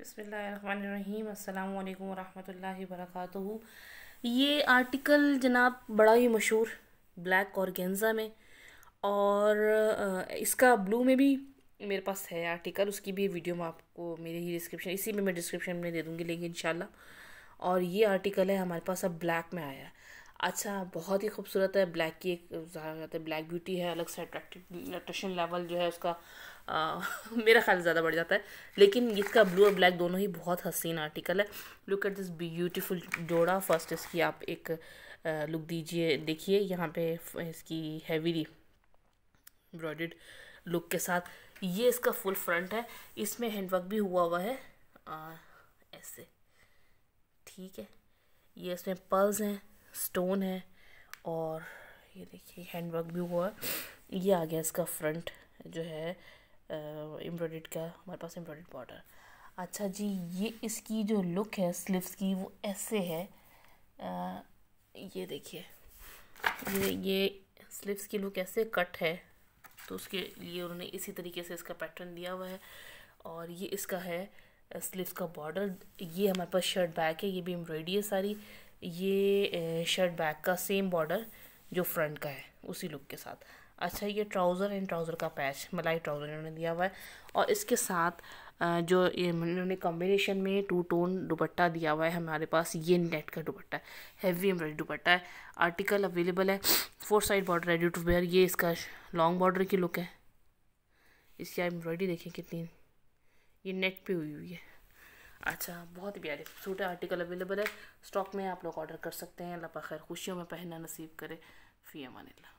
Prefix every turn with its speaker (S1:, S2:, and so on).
S1: बसमीम अल्लाम वरहमल वर्क ये आर्टिकल जनाब बड़ा ही मशहूर ब्लैक और गेंजा में और इसका ब्लू में भी मेरे पास है आर्टिकल उसकी भी वीडियो मैं आपको मेरे ही डिस्क्रिप्शन इसी में मैं डिस्क्रिप्शन में दे दूँगी लेकिन इन और ये आर्टिकल है हमारे पास अब ब्लैक में आया है अच्छा बहुत ही खूबसूरत है ब्लैक की एक कहते हैं ब्लैक ब्यूटी है अलग से अट्रैक्टिव अट्रैक्शन लेवल जो है उसका आ, मेरा ख्याल ज़्यादा बढ़ जाता है लेकिन इसका ब्लू और ब्लैक दोनों ही बहुत हसीन आर्टिकल है लुक एट दिस ब्यूटीफुल जोड़ा फर्स्ट इसकी आप एक लुक दीजिए देखिए यहाँ पे इसकी हैवीली एम्ब्रॉयड लुक के साथ ये इसका फुल फ्रंट है इसमें हैंडवर्क भी हुआ हुआ है आ, ऐसे ठीक है ये इसमें पर्ल्स हैं स्टोन है और ये देखिए हैंडवर्क भी हुआ ये आ गया इसका फ्रंट जो है एम्ब्रॉयड का हमारे पास एम्ब्रॉयड बॉर्डर अच्छा जी ये इसकी जो लुक है स्लीव्स की वो ऐसे है आ, ये देखिए ये ये स्लीव्स की लुक ऐसे कट है तो उसके लिए उन्होंने इसी तरीके से इसका पैटर्न दिया हुआ है और ये इसका है स्लीव्स का बॉर्डर ये हमारे पास शर्ट बैक है ये भी एम्ब्रॉयडरी है सारी ये शर्ट बैक का सेम बॉर्डर जो फ्रंट का है उसी लुक के साथ अच्छा ये ट्राउज़र एंड ट्राउज़र का पैच मलाई ट्राउज़र इन्होंने दिया हुआ है और इसके साथ जो ये इन्होंने कॉम्बिनेशन में टू टोन दुपट्टा दिया हुआ है हमारे पास ये नेट का दुपट्टा है हैवी एम्ब्रॉयड दुपट्टा है आर्टिकल अवेलेबल है four side border ready to wear ये इसका लॉन्ग बॉर्डर की लुक है इसकी एम्ब्रॉयडरी देखें कितनी ये नेट पे हुई हुई है अच्छा बहुत ही प्यारे छोटे आर्टिकल अवेलेबल है स्टॉक में आप लोग ऑर्डर कर सकते हैं लपा खैर खुशियों में पहनना नसीब करे फ़ी अमान